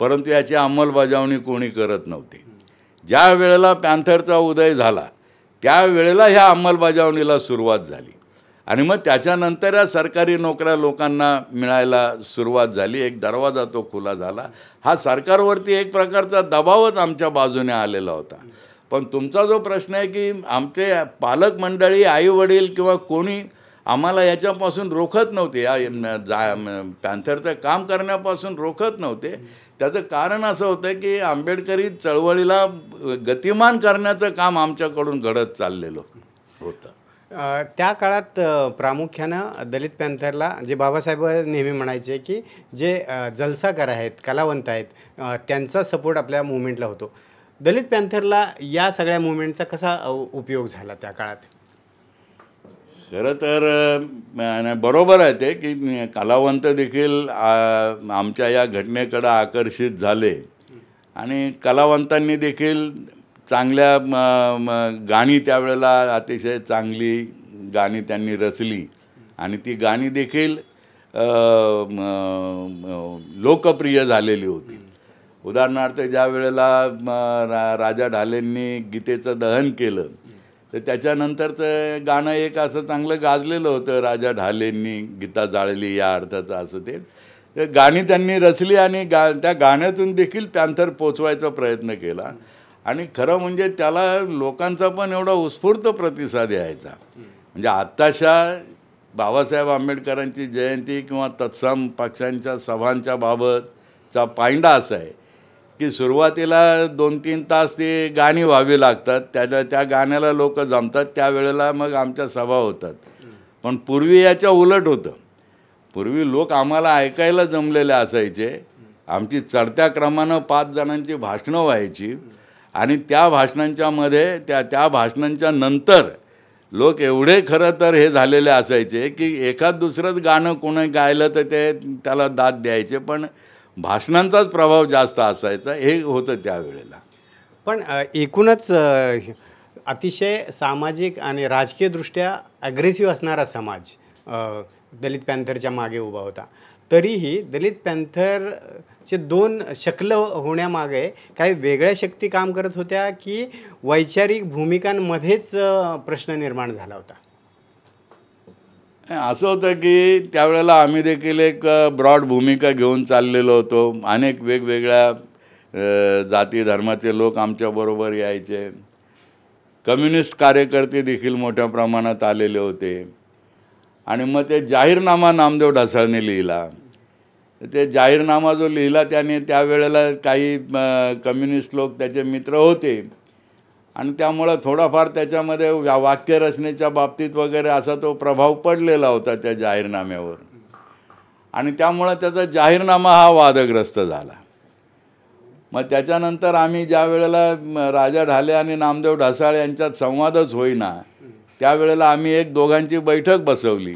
परंतु याची अंमलबजावणी कोणी करत नव्हती ज्या वेळेला पॅन्थरचा उदय झाला त्यावेळेला ह्या अंमलबजावणीला सुरुवात झाली आणि मग त्याच्यानंतर या सरकारी नोकऱ्या लोकांना मिळायला सुरुवात झाली एक दरवाजा तो खुला झाला हा सरकारवरती एक प्रकारचा दबावच आमच्या बाजूने आलेला होता पण तुमचा जो प्रश्न आहे की आमचे मंडळी आईवडील किंवा कोणी आम्हाला याच्यापासून रोखत नव्हते या जा पॅन्थरचं काम करण्यापासून रोखत नव्हते त्याचं कारण असं होतं की आंबेडकरी चळवळीला गतिमान करण्याचं काम आमच्याकडून घडत चाललेलं होतं त्या काळात प्रामुख्यानं दलित पॅन्थरला जे बाबासाहेब नेहमी म्हणायचे की जे जलसाकार आहेत कलावंत आहेत त्यांचा सपोर्ट आपल्या मुवमेंटला होतो दलित पॅन्थरला या सगळ्या मुवमेंटचा कसा उपयोग झाला त्या काळात खरं तर बरोबर आहे ते की कलावंत देखील आमच्या या घटनेकडं आकर्षित झाले आणि कलावंतांनी देखील चांगल्या गाणी त्यावेळेला अतिशय चांगली गाणी त्यांनी रचली आणि ती गाणी देखील लोकप्रिय झालेली होती उदाहरणार्थ ज्या वेळेला राजा ढालेंनी गीतेचं दहन केलं तर त्याच्यानंतरचं गाणं एक असं चांगलं गाजलेलं होतं राजा ढालेंनी गीता जाळली या अर्थाचं असं ते गाणी त्यांनी रचली आणि गा त्या गाण्यातून देखील पॅन्थर पोचवायचा प्रयत्न केला आणि खरं म्हणजे त्याला लोकांचा पण एवढा उत्स्फूर्त प्रतिसाद यायचा म्हणजे आत्ताशा बाबासाहेब आंबेडकरांची जयंती किंवा तत्सम पक्षांच्या सभांच्या बाबतचा पायंडा असा आहे की सुरुवातीला दोन तीन तास ती गाणी व्हावी लागतात त्या त्या गाण्याला लोक जमतात त्यावेळेला मग आमच्या सभा होतात पण पूर्वी याच्या उलट होतं पूर्वी लोक आम्हाला ऐकायला जमलेले असायचे आमची चढत्या क्रमानं पाच जणांची भाषणं व्हायची आणि त्या भाषणांच्यामध्ये त्या त्या भाषणांच्या नंतर लोक एवढे खरं तर हे झालेले असायचे की एखाद दुसरंच गाणं कोणी गायलं तर ते त्याला दाद द्यायचे पण भाषणांचाच प्रभाव जास्त असायचा हे होतं त्यावेळेला पण एकूणच अतिशय सामाजिक आणि राजकीयदृष्ट्या ॲग्रेसिव्ह असणारा समाज दलित पॅन्थरच्या मागे उभा होता तरीही दलित पॅन्थरचे दोन शकल होण्यामागे काही वेगळ्या शक्ती काम करत होत्या की वैचारिक भूमिकांमध्येच प्रश्न निर्माण झाला होता असं होतं की त्यावेळेला आम्ही देखील एक ब्रॉड भूमिका घेऊन चाललेलो होतो अनेक वेगवेगळ्या जाती धर्माचे लोक आमच्याबरोबर यायचे कम्युनिस्ट कार्यकर्ते देखील मोठ्या प्रमाणात आलेले होते आणि मग ते जाहीरनामा नामदेव ढसाळने लिहिला ते जाहीरनामा जो लिहिला त्याने त्यावेळेला काही कम्युनिस्ट लोक त्याचे मित्र होते आणि त्यामुळं थोडाफार त्याच्यामध्ये व्या वाक्यरचनेच्या बाबतीत वगैरे असा तो प्रभाव पडलेला होता त्या जाहीरनाम्यावर आणि त्यामुळं त्याचा जाहीरनामा हा वादग्रस्त झाला मग त्याच्यानंतर आम्ही ज्या वेळेला राजा ढाले आणि नामदेव ढसाळ यांच्यात संवादच होईना त्यावेळेला आम्ही एक दोघांची बैठक बसवली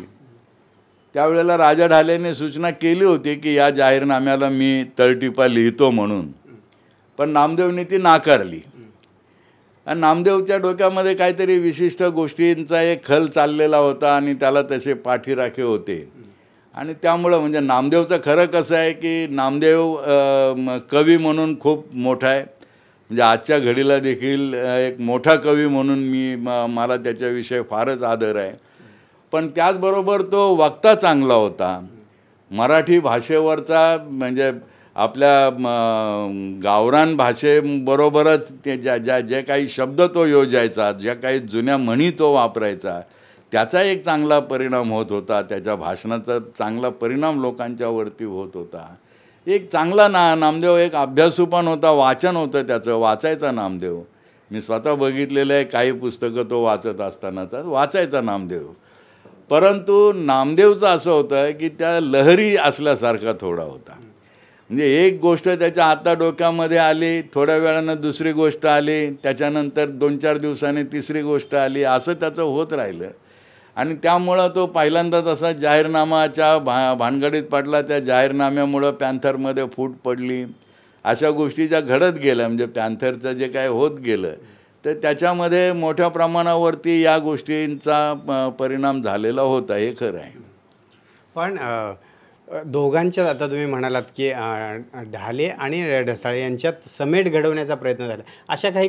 त्यावेळेला राजा ढालेने सूचना केली होती की या जाहीरनाम्याला मी तळटिपा लिहितो म्हणून पण नामदेवने ती नाकारली आणि नामदेवच्या डोक्यामध्ये काहीतरी विशिष्ट गोष्टींचा एक खल चाललेला होता आणि त्याला तसे पाठीराखे होते आणि त्यामुळं म्हणजे नामदेवचं खरं कसं आहे की नामदेव कवी म्हणून खूप मोठा आहे म्हणजे आजच्या घडीला देखील एक मोठा कवी म्हणून मी मला त्याच्याविषयी फारच आदर आहे पण त्याचबरोबर तो वक्ता चांगला होता मराठी भाषेवरचा म्हणजे आपल्या म गावरान भाषेबरोबरच ते ज्या ज्या जे काही शब्द तो योजायचा ज्या काही जुन्या म्हणी तो वापरायचा त्याचा एक चांगला परिणाम होत होता त्याच्या भाषणाचा चांगला परिणाम लोकांच्यावरती होत होता एक चांगला ना नामदेव एक अभ्यासू पण होता वाचन होतं त्याचं वाचायचा नामदेव मी स्वतः बघितलेलं आहे काही पुस्तकं तो वाचत असतानाचा वाचायचा नामदेव परंतु नामदेवचं असं होतं की त्या लहरी असल्यासारखा थोडा होता म्हणजे एक गोष्ट त्याच्या आता डोक्यामध्ये आली थोड्या वेळानं दुसरी गोष्ट आली त्याच्यानंतर दोन चार दिवसांनी तिसरी गोष्ट आली असं त्याचं होत राहिलं आणि त्यामुळं तो पहिल्यांदा तसा जाहीरनामाच्या भा भानगडीत पडला त्या जाहीरनाम्यामुळं पॅन्थरमध्ये फूट पडली अशा गोष्टी ज्या घडत गेल्या म्हणजे पॅन्थरचं जे काय होत गेलं तर त्याच्यामध्ये मोठ्या प्रमाणावरती या गोष्टींचा परिणाम झालेला होता हे खरं आहे पण दोघांच्यात आता तुम्ही म्हणालात की ढाले आणि ढसाळे यांच्यात समेट घडवण्याचा प्रयत्न झाला अशा काही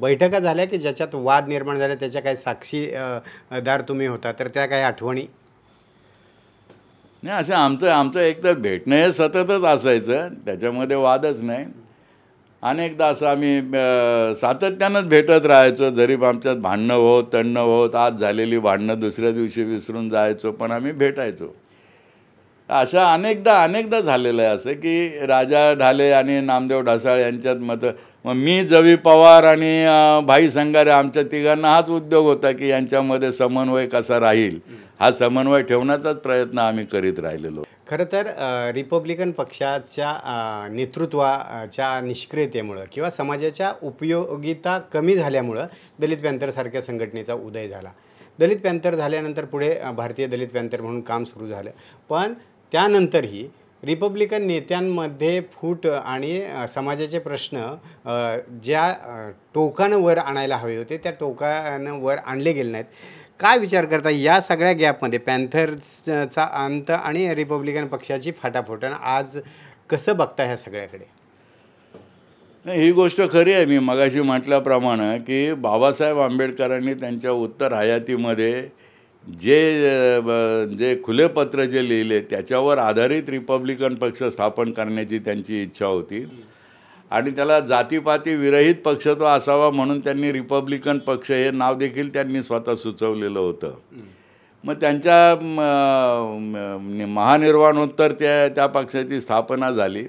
बैठका झाल्या की ज्याच्यात वाद निर्माण झाले त्याच्या काही साक्षीदार तुम्ही होता तर त्या काही आठवणी नाही असं आमचं आमचं एक तर भेटणं हे सततच असायचं त्याच्यामध्ये वादच नाही अनेकदा असं आम्ही सातत्यानंच भेटत राहायचो जरी आमच्यात भांडणं होत तणणं होत आज झालेली भांडणं दुसऱ्या दिवशी विसरून जायचो पण आम्ही भेटायचो अशा अनेकदा अनेकदा झालेलं आहे असं की राजा ढाले आणि नामदेव ढासाळ यांच्यात मतं मग मी जवी पवार आणि भाई संगारे आमच्या तिघांना हाच उद्योग होता की यांच्यामध्ये समन्वय कसा राहील हा समन्वय ठेवण्याचाच प्रयत्न आम्ही करीत राहिलेलो खरं तर रिपब्लिकन पक्षाच्या नेतृत्वाच्या निष्क्रियतेमुळं किंवा समाजाच्या उपयोगिता कमी झाल्यामुळं दलित पॅन्थरसारख्या संघटनेचा उदय झाला दलित पॅन्थर झाल्यानंतर पुढे भारतीय दलित पॅन्थर म्हणून काम सुरू झालं पण त्यानंतरही रिपब्लिकन नेत्यांमध्ये फूट आणि समाजाचे प्रश्न ज्या टोकानं वर आणायला हवे होते त्या टोकानं वर आणले गेले नाहीत काय विचार करता या सगळ्या गॅपमध्ये पॅन्थर्सचा अंत आणि रिपब्लिकन पक्षाची फाटाफोटण आज कसं बघता ह्या सगळ्याकडे ही गोष्ट खरी आहे मी मगाशी म्हटल्याप्रमाणे की बाबासाहेब आंबेडकरांनी त्यांच्या उत्तर हयातीमध्ये जे जे खुले पत्र जे लिहिले त्याच्यावर आधारित रिपब्लिकन पक्ष स्थापन करण्याची त्यांची इच्छा होती आणि त्याला जातीपाती विरहित पक्ष तो असावा म्हणून त्यांनी रिपब्लिकन पक्ष हे नाव देखील त्यांनी स्वतः सुचवलेलं होतं मग त्यांच्या महानिर्वाणोत्तर त्या त्या पक्षाची स्थापना झाली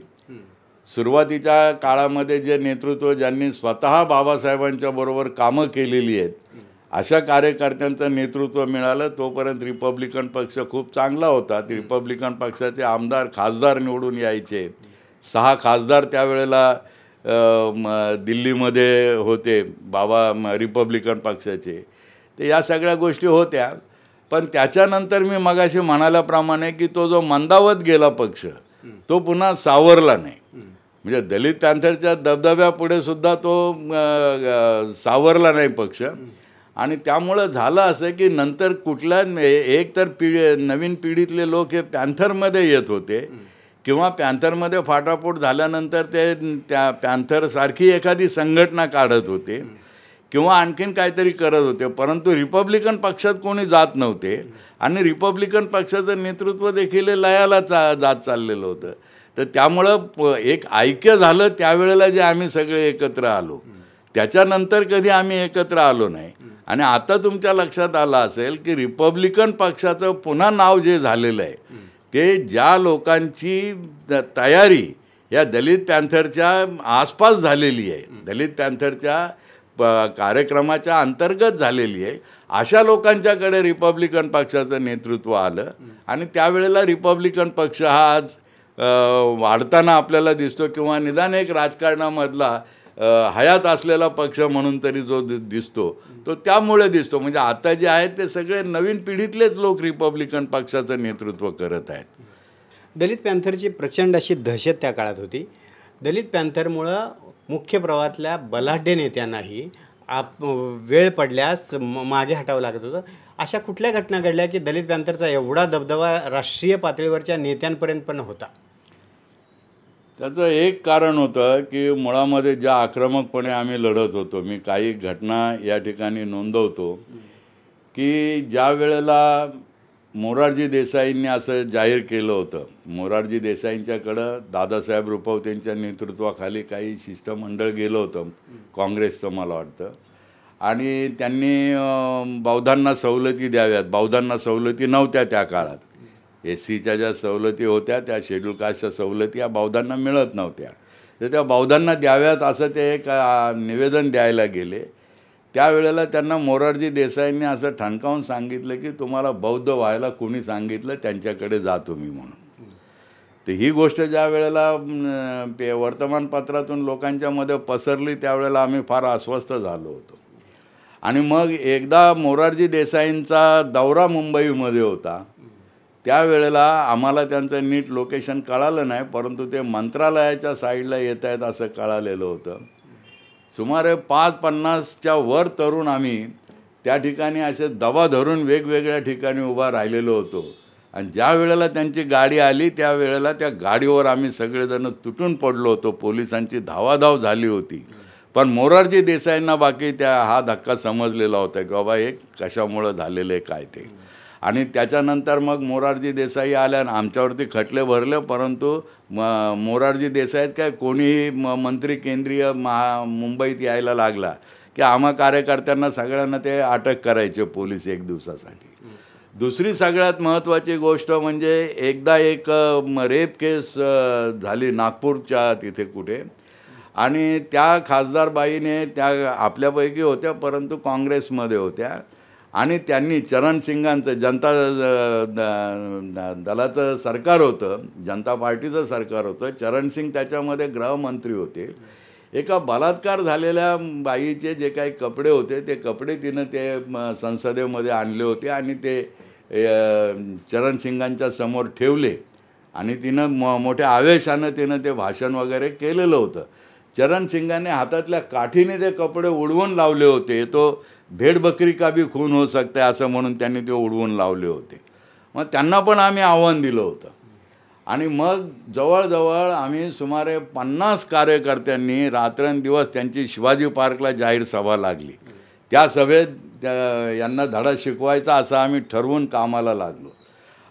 सुरुवातीच्या काळामध्ये जे नेतृत्व ज्यांनी स्वतः बाबासाहेबांच्या बरोबर कामं केलेली आहेत अशा कार्यकर्त्यांचं नेतृत्व मिळालं तोपर्यंत रिपब्लिकन पक्ष खूप चांगला होता रिपब्लिकन पक्षाचे आमदार खासदार निवडून यायचे सहा खासदार त्यावेळेला दिल्लीमध्ये होते बाबा रिपब्लिकन पक्षाचे तर या सगळ्या गोष्टी होत्या पण त्याच्यानंतर मी मगाशी म्हणाल्याप्रमाणे की तो जो मंदावत गेला पक्ष तो पुन्हा सावरला नाही म्हणजे दलित पॅन्थरच्या दबदब्यापुढे सुद्धा तो सावरला नाही पक्ष आणि त्यामुळं झालं असं की नंतर कुठल्या एक तर पिढी नवीन पिढीतले लोक हे पॅन्थरमध्ये येत होते किंवा पॅन्थरमध्ये फाटाफूट झाल्यानंतर ते त्या पॅन्थरसारखी एखादी संघटना काढत होते किंवा आणखीन काहीतरी करत होते परंतु रिपब्लिकन पक्षात कोणी जात नव्हते आणि रिपब्लिकन पक्षाचं नेतृत्व देखील लयाला चा जात चाललेलं होतं तर त्यामुळं प एक ऐक्य झालं त्यावेळेला जे आम्ही सगळे एकत्र आलो त्याच्यानंतर कधी आम्ही एकत्र आलो नाही आणि आता तुमच्या लक्षात आलं असेल की रिपब्लिकन पक्षाचं पुन्हा नाव जे झालेलं आहे ते ज्या लोकांची तयारी या दलित पॅन्थरच्या आसपास झालेली आहे दलित पॅन्थरच्या प कार्यक्रमाच्या अंतर्गत झालेली आहे अशा लोकांच्याकडे रिपब्लिकन पक्षाचं नेतृत्व आलं आणि त्यावेळेला रिपब्लिकन पक्ष हा आज वाढताना आपल्याला दिसतो किंवा निदान एक राजकारणामधला हयात असलेला पक्ष म्हणून तरी जो दिसतो तो त्यामुळे दिसतो म्हणजे आता जे आहेत ते सगळे नवीन पिढीतलेच लोक रिपब्लिकन पक्षाचं नेतृत्व करत आहेत दलित पॅन्थरची प्रचंड अशी दहशत त्या काळात होती दलित पॅन्थरमुळं मुख्य प्रवाहातल्या बलाढ्य नेत्यांनाही आप वेळ पडल्यास मागे हटावं लागत होतं अशा कुठल्या घटना घडल्या की दलित पॅन्थरचा एवढा दबदबा राष्ट्रीय पातळीवरच्या नेत्यांपर्यंत पण होता त्याचं एक कारण होतं की मुळामध्ये ज्या आक्रमकपणे आम्ही लढत होतो मी काही घटना या ठिकाणी नोंदवतो की ज्या वेळेला मोरारजी देसाईंनी असं जाहीर केलं होतं मोरारजी देसाईंच्याकडं दादासाहेब रुपवत यांच्या नेतृत्वाखाली काही शिष्टमंडळ गेलं होतं काँग्रेसचं मला वाटतं आणि त्यांनी बौद्धांना सवलती द्याव्यात बौद्धांना सवलती नव्हत्या त्या काळात ए सीच्या ज्या सवलती होत्या त्या शेड्यूल कास्टच्या सवलती या बौद्धांना मिळत नव्हत्या तर त्या बौद्धांना द्याव्यात असं ते एक निवेदन द्यायला गेले त्यावेळेला त्यांना मोरारजी देसाईंनी असं ठणकावून सांगितलं की तुम्हाला बौद्ध व्हायला कोणी सांगितलं त्यांच्याकडे जा तुम्ही म्हणून तर ही गोष्ट ज्या वेळेला पे वर्तमानपत्रातून लोकांच्यामध्ये पसरली त्यावेळेला आम्ही फार अस्वस्थ झालो होतो आणि मग एकदा मोरारजी देसाईंचा दौरा मुंबईमध्ये होता त्यावेळेला आम्हाला त्यांचं नीट लोकेशन कळालं नाही परंतु ते मंत्रालयाच्या साईडला येत आहेत असं कळालेलं होतं सुमारे पाच पन्नासच्या वर तरुण आम्ही त्या ठिकाणी असे दबा धरून वेगवेगळ्या ठिकाणी उभा राहिलेलो होतो आणि ज्या वेळेला त्यांची गाडी आली त्यावेळेला त्या गाडीवर आम्ही सगळेजण तुटून पडलो होतो पोलिसांची धावाधाव झाली होती पण मोरारजी देसाईंना बाकी त्या हा धक्का समजलेला होता की बाबा हे कशामुळं झालेलं आहे काय ते आणि त्याच्यानंतर मग मोरारजी देसाई आल्या आणि आमच्यावरती खटले भरले परंतु म मोरारजी देसाईत काय कोणीही म मंत्री केंद्रीय महा मुंबईत यायला लागला की आम्हा कार्यकर्त्यांना सगळ्यांना ते अटक करायचे पोलीस एक दिवसासाठी दुसरी सगळ्यात महत्त्वाची गोष्ट म्हणजे एकदा एक रेप केस झाली नागपूरच्या तिथे कुठे आणि त्या खासदारबाईने त्या आपल्यापैकी होत्या परंतु काँग्रेसमध्ये होत्या आणि त्यांनी चरणसिंगांचं जनता दलाचं सरकार होतं जनता पार्टीचं सरकार होतं चरणसिंग त्याच्यामध्ये गृहमंत्री होते एका बलात्कार झालेल्या बाईचे जे काही कपडे होते ते कपडे तिनं ते संसदेमध्ये आणले होते आणि ते चरणसिंगांच्या समोर ठेवले आणि तिनं म मोठ्या आवेशानं तिनं ते भाषण वगैरे केलेलं होतं चरणसिंगाने हातातल्या काठीने ते कपडे उडवून लावले होते तो भेड बकरी का बी खून होऊ शकते असं म्हणून त्यांनी ते उडवून लावले होते मग त्यांना पण आम्ही आव्हान दिलं होतं आणि मग जवळजवळ आम्ही सुमारे पन्नास कार्यकर्त्यांनी रात्रंदिवस त्यांची शिवाजी पार्कला जाहीर सभा लागली त्या सभेत यांना धडा शिकवायचा असं आम्ही ठरवून कामाला लागलो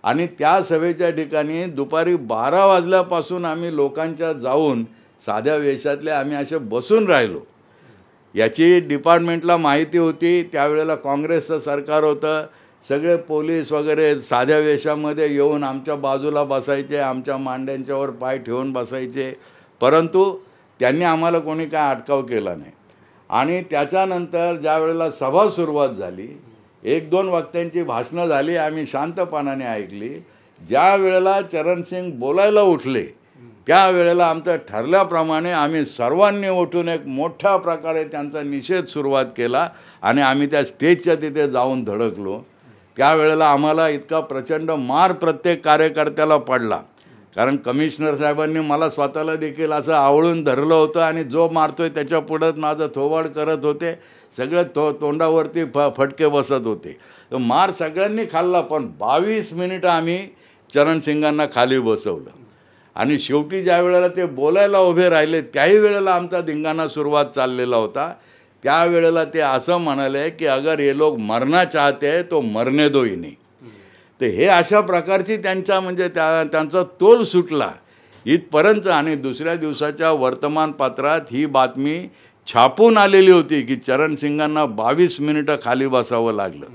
आणि त्या सभेच्या ठिकाणी दुपारी बारा वाजल्यापासून आम्ही लोकांच्या जाऊन साध्या वेशातले आम्ही असे बसून राहिलो याची डिपार्टमेंटला माहिती होती त्यावेळेला काँग्रेसचं सरकार होतं सगळे पोलीस वगैरे साध्या वेशामध्ये येऊन आमच्या बाजूला बसायचे आमच्या मांड्यांच्यावर पाय ठेवून बसायचे परंतु त्यांनी आम्हाला कोणी काय अटकाव केला नाही आणि त्याच्यानंतर ज्या वेळेला सभा सुरुवात झाली एक दोन वक्त्यांची भाषणं झाली आम्ही शांतपणाने ऐकली ज्या वेळेला चरणसिंग बोलायला उठले त्यावेळेला आमचं ठरल्याप्रमाणे आम्ही सर्वांनी उठून एक मोठ्या प्रकारे त्यांचा निषेध सुरुवात केला आणि आम्ही त्या स्टेजच्या तिथे जाऊन धडकलो त्यावेळेला आम्हाला इतका प्रचंड मार प्रत्येक कार्यकर्त्याला पडला कारण कमिशनर साहेबांनी मला स्वतःला देखील असं आवळून धरलं होतं आणि जो मारतोय त्याच्या पुढंच माझं थोवाड करत होते सगळं तो तोंडावरती फ फटके बसत होते तर मार सगळ्यांनी खाल्ला पण बावीस मिनिटं आम्ही चरणसिंगांना खाली बसवलं आणि शेवटी ज्या वेळेला ते बोलायला उभे राहिले त्याही वेळेला आमचा धिंगाणा सुरुवात चाललेला होता त्यावेळेला ते असं म्हणाले की अगर हे लोक मरणा चाहते तो मरणे दो नाही तर हे अशा प्रकारची त्यांचा म्हणजे त्या त्यांचा तोल सुटला इथपर्यंत आणि दुसऱ्या दिवसाच्या वर्तमानपत्रात ही बातमी छापून आलेली होती की चरणसिंगांना बावीस मिनिटं खाली बसावं लागलं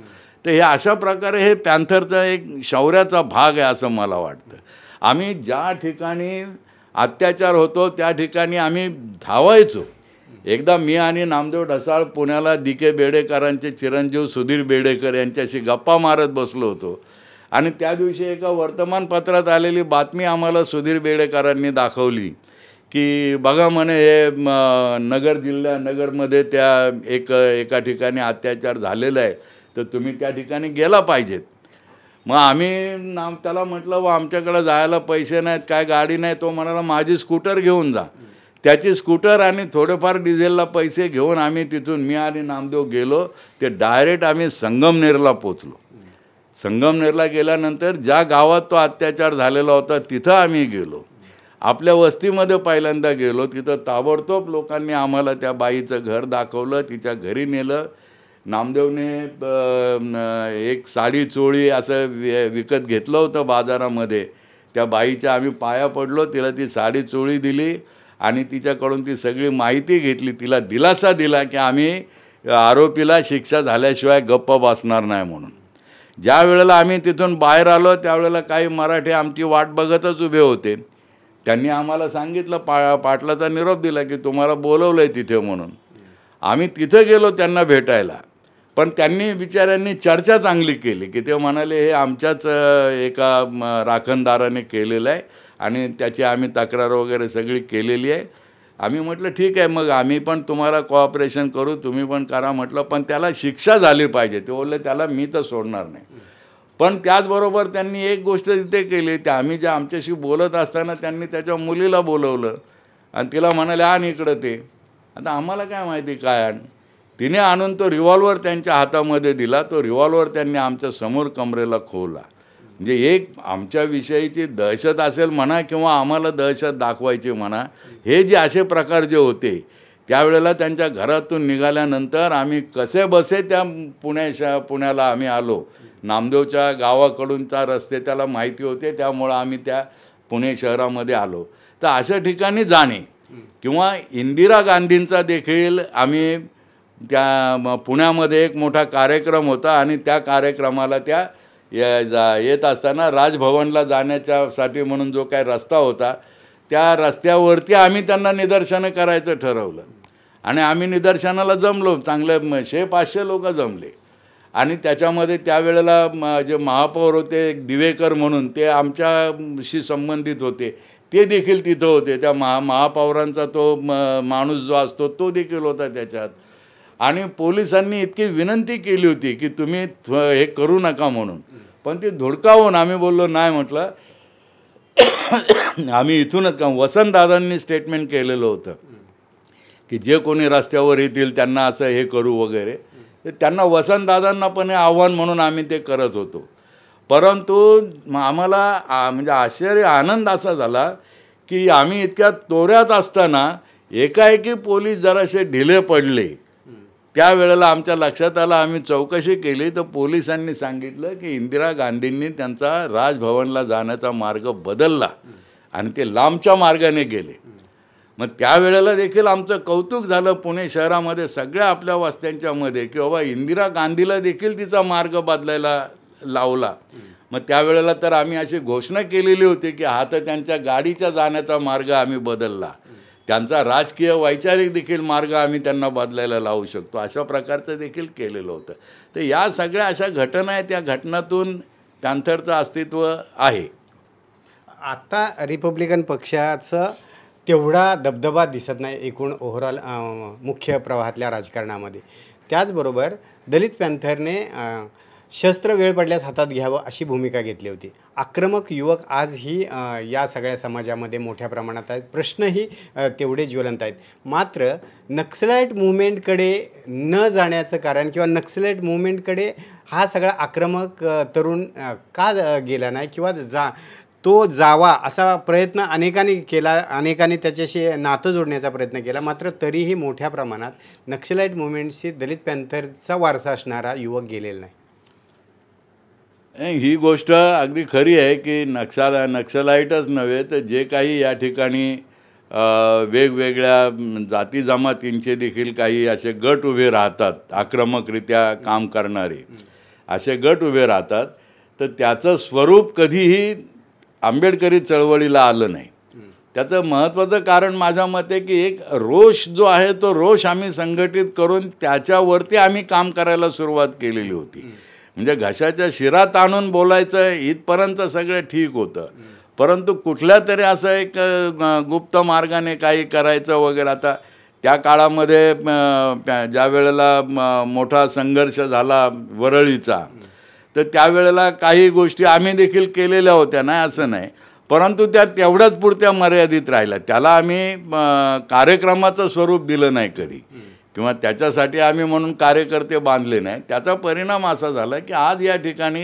तर हे अशा प्रकारे हे पॅन्थरचा एक शौर्याचा भाग आहे असं मला वाटतं आम्ही ज्या ठिकाणी अत्याचार होतो त्या ठिकाणी आम्ही धावायचो एकदा मी आणि नामदेव ढसाळ पुण्याला दिके बेडेकरांचे चिरंजीव सुधीर बेडेकर यांच्याशी गप्पा मारत बसलो होतो आणि त्या दिवशी एका वर्तमानपत्रात आलेली बातमी आम्हाला सुधीर बेडेकरांनी दाखवली की बघा म्हणे हे नगर जिल्हा नगरमध्ये त्या एक एका ठिकाणी अत्याचार झालेला आहे तर तुम्ही त्या ठिकाणी गेला पाहिजेत मग आम्ही नाम त्याला म्हटलं व आमच्याकडं जायला पैसे नाहीत काय गाडी नाही तो म्हणाला माझी स्कूटर घेऊन जा त्याची स्कूटर आणि थोडेफार डिझेलला पैसे घेऊन आम्ही तिथून मी आणि नामदेव गेलो ते डायरेक्ट आम्ही संगमनेरला पोचलो संगमनेरला गेल्यानंतर ज्या गावात तो अत्याचार झालेला होता तिथं आम्ही गेलो आपल्या वस्तीमध्ये पहिल्यांदा गेलो तिथं ताबडतोब लोकांनी आम्हाला त्या बाईचं घर दाखवलं तिच्या घरी नेलं नामदेवने एक साडी चोळी असं विकत घेतलं होतं बाजारामध्ये त्या बाईच्या आम्ही पाया पडलो तिला ती साडी चोळी दिली आणि तिच्याकडून ती सगळी माहिती घेतली तिला दिलासा दिला की आम्ही आरोपीला शिक्षा झाल्याशिवाय गप्प बसणार नाही म्हणून ज्या वेळेला आम्ही तिथून बाहेर आलो त्यावेळेला काही मराठी आमची वाट बघतच उभे होते त्यांनी आम्हाला सांगितलं पा पाटलाचा निरोप दिला की तुम्हाला बोलवलं आहे तिथे म्हणून आम्ही तिथं गेलो त्यांना भेटायला पण त्यांनी बिचाऱ्यांनी चर्चा चांगली केली की ते म्हणाले हे आमच्याच एका राखणदाराने केलेलं आहे आणि त्याची आम्ही तक्रार वगैरे सगळी केलेली आहे आम्ही म्हटलं ठीक आहे मग आम्ही पण तुम्हाला कोऑपरेशन करू तुम्ही पण करा म्हटलं पण त्याला शिक्षा झाली पाहिजे ते बोलले त्याला मी तर सोडणार नाही पण त्याचबरोबर त्यांनी एक गोष्ट तिथे केली ते आम्ही ज्या आमच्याशी बोलत असताना त्यांनी त्याच्या मुलीला बोलवलं आणि तिला म्हणाले आण इकडं ते आता आम्हाला काय माहिती काय आण तिने आणून तो रिव्हॉल्वर त्यांच्या हातामध्ये दिला तो रिव्हॉल्वर त्यांनी आमच्या समोर कमरेला खोवला म्हणजे एक आमच्याविषयीची दहशत असेल म्हणा किंवा आम्हाला दहशत दाखवायची म्हणा हे जे असे प्रकार जे होते त्यावेळेला त्यांच्या घरातून निघाल्यानंतर आम्ही कसे बसे त्या पुण्याशा पुण्याला आम्ही आलो नामदेवच्या गावाकडूनचा रस्ते त्याला माहिती होते त्यामुळं आम्ही त्या पुणे शहरामध्ये आलो तर अशा ठिकाणी जाणे किंवा इंदिरा गांधींचा देखील आम्ही त्या पुण्यामध्ये एक मोठा कार्यक्रम होता आणि त्या कार्यक्रमाला त्या जा येत असताना राजभवनला जाण्याच्यासाठी म्हणून जो काय रस्ता होता त्या रस्त्यावरती आम्ही त्यांना निदर्शनं करायचं ठरवलं आणि आम्ही निदर्शनाला जमलो चांगले शे पाचशे लोक जमले आणि त्याच्यामध्ये त्यावेळेला जे महापौर होते दिवेकर म्हणून ते आमच्याशी संबंधित होते ते देखील तिथं होते त्या महा महापौरांचा तो माणूस जो असतो तो देखील होता त्याच्यात आणि पोलिसांनी इतकी विनंती केली होती की तुम्ही हे करू नका म्हणून पण ते धुडकावून आम्ही बोललो नाही म्हटलं आम्ही इथूनच का वसंतदादांनी स्टेटमेंट केलेलं होतं की जे कोणी रस्त्यावर येतील त्यांना असं हे करू वगैरे तर त्यांना वसंतदादांना पण हे आव्हान म्हणून आम्ही ते करत होतो परंतु आम्हाला म्हणजे आश्चर्य आनंद असा झाला की आम्ही इतक्या तोऱ्यात असताना एकाएकी पोलीस जरासे ढिले पडले त्यावेळेला आमच्या लक्षात आलं आम्ही चौकशी केली तर पोलिसांनी सांगितलं की इंदिरा गांधींनी त्यांचा राजभवनला जाण्याचा मार्ग बदलला आणि ते लांबच्या मार्गाने गेले मग त्यावेळेला देखील आमचं कौतुक झालं पुणे शहरामध्ये सगळ्या आपल्या वस्त्यांच्यामध्ये की बाबा इंदिरा गांधीला देखील तिचा मार्ग बदलायला लावला मग त्यावेळेला तर आम्ही अशी घोषणा केलेली होती की हा तर त्यांच्या गाडीच्या जाण्याचा मार्ग आम्ही बदलला त्यांचा राजकीय वैचारिक देखील मार्ग आम्ही त्यांना बदलायला लावू शकतो अशा प्रकारचं देखील केलेलं होतं तर या सगळ्या अशा घटना आहेत त्या घटनातून पॅन्थरचं अस्तित्व आहे आत्ता रिपब्लिकन पक्षाचं तेवढा दबदबा दिसत नाही एकूण ओव्हरऑल मुख्य प्रवाहातल्या राजकारणामध्ये त्याचबरोबर दलित पॅन्थरने शस्त्र वेळ पडल्यास हातात घ्यावं अशी भूमिका घेतली होती आक्रमक युवक आजही या सगळ्या समाजामध्ये मोठ्या प्रमाणात आहेत प्रश्नही तेवढे ज्वलंत आहेत मात्र नक्सलाईट मुवमेंटकडे न जाण्याचं कारण किंवा नक्सलाईट मुवमेंटकडे हा सगळा आक्रमक तरुण का गेला नाही किंवा जा तो जावा असा प्रयत्न अनेकांनी केला अनेकांनी त्याच्याशी नातं जोडण्याचा प्रयत्न केला मात्र तरीही मोठ्या प्रमाणात नक्षलाईट मुवमेंटशी दलित पॅन्थरचा वारसा असणारा युवक गेलेला नाही ही गोष्ट अगदी खरी आहे की नक्षला नक्षलाईटच नव्हे तर जे काही या ठिकाणी वेगवेगळ्या जाती जमातींचे देखील काही असे गट उभे राहतात आक्रमकरित्या काम करणारे असे गट उभे राहतात तर त्याचं स्वरूप कधीही आंबेडकरी चळवळीला आलं नाही त्याचं महत्त्वाचं कारण माझ्या मते की एक रोष जो आहे तो रोष आम्ही संघटित करून त्याच्यावरती आम्ही काम करायला सुरुवात केलेली होती म्हणजे घशाच्या शिरात आणून बोलायचं इथपर्यंत सगळं ठीक होतं परंतु कुठल्या तरी असं एक गुप्त मार्गाने काही करायचं वगैरे आता त्या काळामध्ये ज्या वेळेला मोठा संघर्ष झाला वरळीचा तर त्यावेळेला काही गोष्टी आम्ही देखील केलेल्या होत्या नाही असं नाही परंतु त्या तेवढ्याच पुरत्या मर्यादित राहिल्या त्याला आम्ही कार्यक्रमाचं स्वरूप दिलं नाही कधी किंवा त्याच्यासाठी आम्ही म्हणून कार्यकर्ते बांधले नाही त्याचा परिणाम असा झाला की आज या ठिकाणी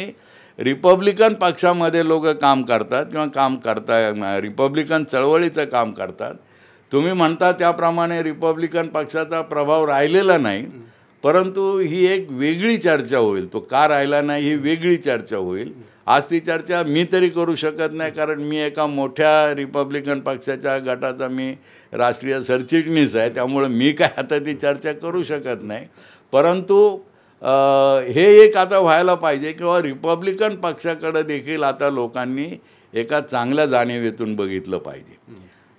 रिपब्लिकन पक्षामध्ये लोक काम करतात किंवा काम करता रिपब्लिकन चळवळीचं काम करतात तुम्ही म्हणता त्याप्रमाणे रिपब्लिकन पक्षाचा प्रभाव राहिलेला नाही परंतु ही एक वेगळी चर्चा होईल तो का राहिला नाही ही वेगळी चर्चा होईल आज ती चर्चा मी तरी करू शकत नाही कारण मी एका मोठ्या रिपब्लिकन पक्षाच्या गटाचा मी राष्ट्रीय सरचिटणीस आहे त्यामुळं मी काय आता ती चर्चा करू शकत नाही परंतु हे एक आता व्हायला पाहिजे किंवा रिपब्लिकन पक्षाकडं देखील आता लोकांनी एका चांगल्या जाणीवेतून बघितलं पाहिजे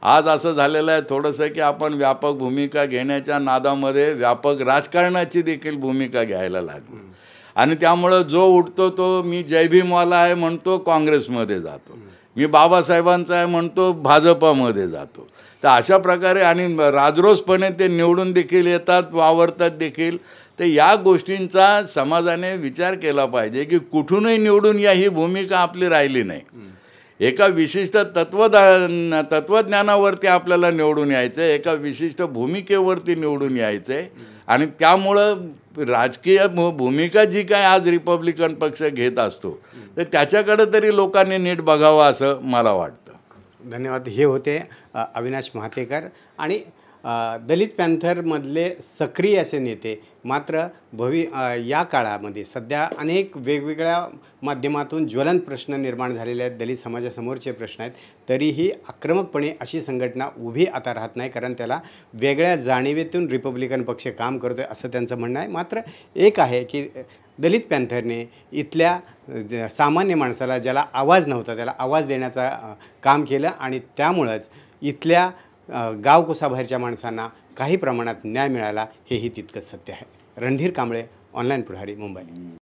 आज असं झालेलं आहे थोडंसं की आपण व्यापक भूमिका घेण्याच्या नादामध्ये व्यापक राजकारणाची देखील भूमिका घ्यायला लागली आणि त्यामुळं जो उठतो तो मी जयभीमवाला आहे म्हणतो काँग्रेसमध्ये जातो मी बाबासाहेबांचा आहे म्हणतो भाजपामध्ये जातो तर अशा प्रकारे आणि राजरोसपणे ते निवडून देखील येतात वावरतात देखील तर या गोष्टींचा समाजाने विचार केला पाहिजे की कुठूनही निवडून या ही भूमिका आपली राहिली नाही एका विशिष्ट तत्वदा तत्वज्ञानावरती आपल्याला निवडून यायचं आहे एका विशिष्ट भूमिकेवरती निवडून यायचं आहे आणि त्यामुळं राजकीय भूमिका जी काय आज रिपब्लिकन पक्ष घेत असतो तर त्याच्याकडे तरी लोकांनी नीट बघावं असं मला वाटतं धन्यवाद हे होते अविनाश महातेकर आणि दलित पॅन्थरमधले सक्रिय असे नेते मात्र भवि या काळामध्ये सध्या अनेक वेगवेगळ्या माध्यमातून ज्वलंत प्रश्न निर्माण झालेले आहेत दलित समाजासमोरचे प्रश्न आहेत तरीही आक्रमकपणे अशी संघटना उभी आता राहत नाही कारण त्याला वेगळ्या जाणीवेतून रिपब्लिकन पक्ष काम करतो आहे असं त्यांचं म्हणणं आहे मात्र एक आहे की दलित पॅन्थरने इथल्या सामान्य माणसाला ज्याला आवाज नव्हता त्याला आवाज देण्याचा काम केलं आणि त्यामुळंच इथल्या गावकुसा माणसांना काही प्रमाणात न्याय मिळाला हेही तितकंच सत्य आहे रणधीर कांबळे ऑनलाईन पुढारी मुंबई